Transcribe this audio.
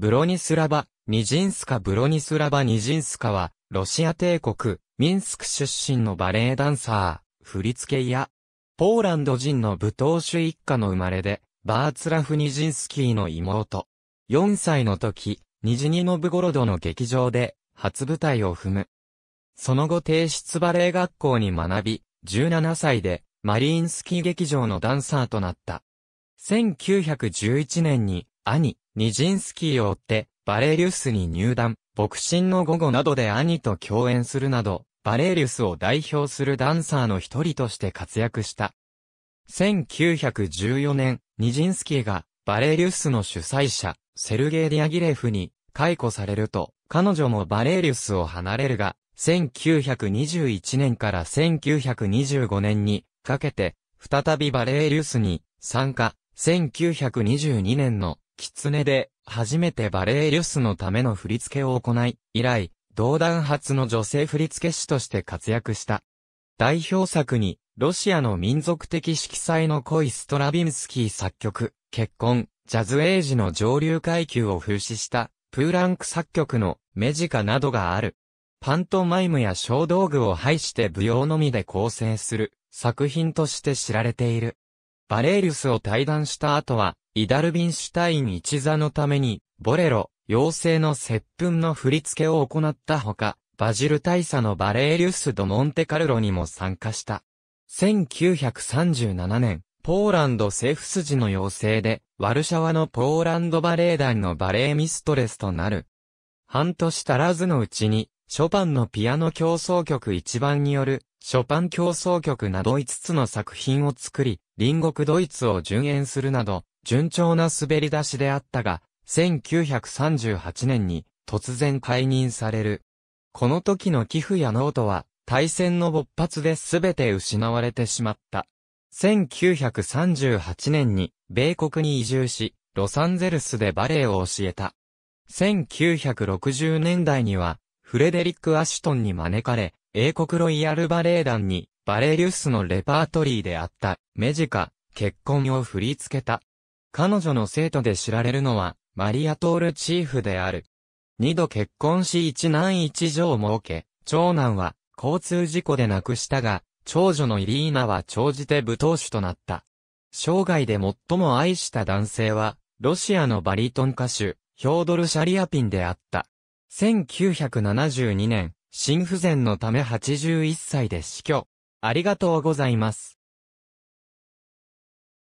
ブロニスラバ、ニジンスカブロニスラバニジンスカは、ロシア帝国、ミンスク出身のバレエダンサー、振付や、ポーランド人の舞踏手一家の生まれで、バーツラフ・ニジンスキーの妹。4歳の時、ニジニノブゴロドの劇場で、初舞台を踏む。その後提出バレエ学校に学び、17歳で、マリーンスキー劇場のダンサーとなった。1911年に、兄、ニジンスキーを追って、バレリウスに入団、牧神の午後などで兄と共演するなど、バレリウスを代表するダンサーの一人として活躍した。1914年、ニジンスキーが、バレリウスの主催者、セルゲイ・ディアギレフに、解雇されると、彼女もバレリウスを離れるが、1921年から1925年にかけて、再びバレリュスに参加。1922年の狐で、初めてバレエリュスのための振り付けを行い、以来、同団初の女性振付師として活躍した。代表作に、ロシアの民族的色彩の濃いストラビンスキー作曲、結婚、ジャズエイジの上流階級を風刺した、プーランク作曲のメジカなどがある。パントマイムや小道具を排して舞踊のみで構成する作品として知られている。バレーリュスを退団した後は、イダルビンシュタイン一座のために、ボレロ、妖精の接吻の振り付けを行ったほか、バジル大佐のバレーリュス・ド・モンテカルロにも参加した。1937年、ポーランド政府筋の要請で、ワルシャワのポーランドバレエ団のバレエミストレスとなる。半年足らずのうちに、ショパンのピアノ協奏曲一番による、ショパン協奏曲など5つの作品を作り、隣国ドイツを順延するなど、順調な滑り出しであったが、1938年に突然解任される。この時の寄付やノートは、対戦の勃発で全て失われてしまった。1938年に米国に移住し、ロサンゼルスでバレエを教えた。1960年代には、フレデリック・アシュトンに招かれ、英国ロイヤルバレエ団に、バレエリュスのレパートリーであった、メジカ、結婚を振り付けた。彼女の生徒で知られるのは、マリア・トール・チーフである。二度結婚し一男一女を設け、長男は交通事故で亡くしたが、長女のイリーナは長じて舞踏手となった。生涯で最も愛した男性は、ロシアのバリトン歌手、ヒョードル・シャリアピンであった。1972年、心不全のため81歳で死去。ありがとうございます。